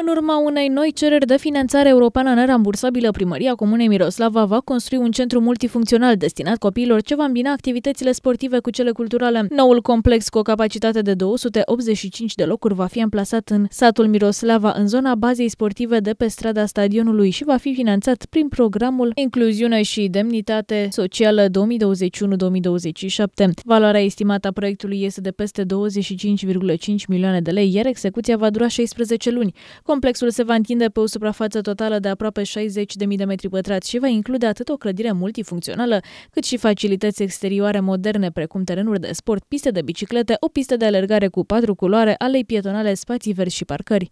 În urma unei noi cereri de finanțare europeană nerambursabilă, primăria Comunei Miroslava va construi un centru multifuncțional destinat copiilor ce va îmbina activitățile sportive cu cele culturale. Noul complex cu o capacitate de 285 de locuri va fi amplasat în satul Miroslava, în zona bazei sportive de pe strada stadionului și va fi finanțat prin programul Incluziune și Demnitate Socială 2021-2027. Valoarea estimată a proiectului este de peste 25,5 milioane de lei, iar execuția va dura 16 luni. Complexul se va întinde pe o suprafață totală de aproape 60.000 de metri pătrați și va include atât o clădire multifuncțională, cât și facilități exterioare moderne, precum terenuri de sport, piste de biciclete, o pistă de alergare cu patru culoare, alei pietonale, spații verzi și parcări.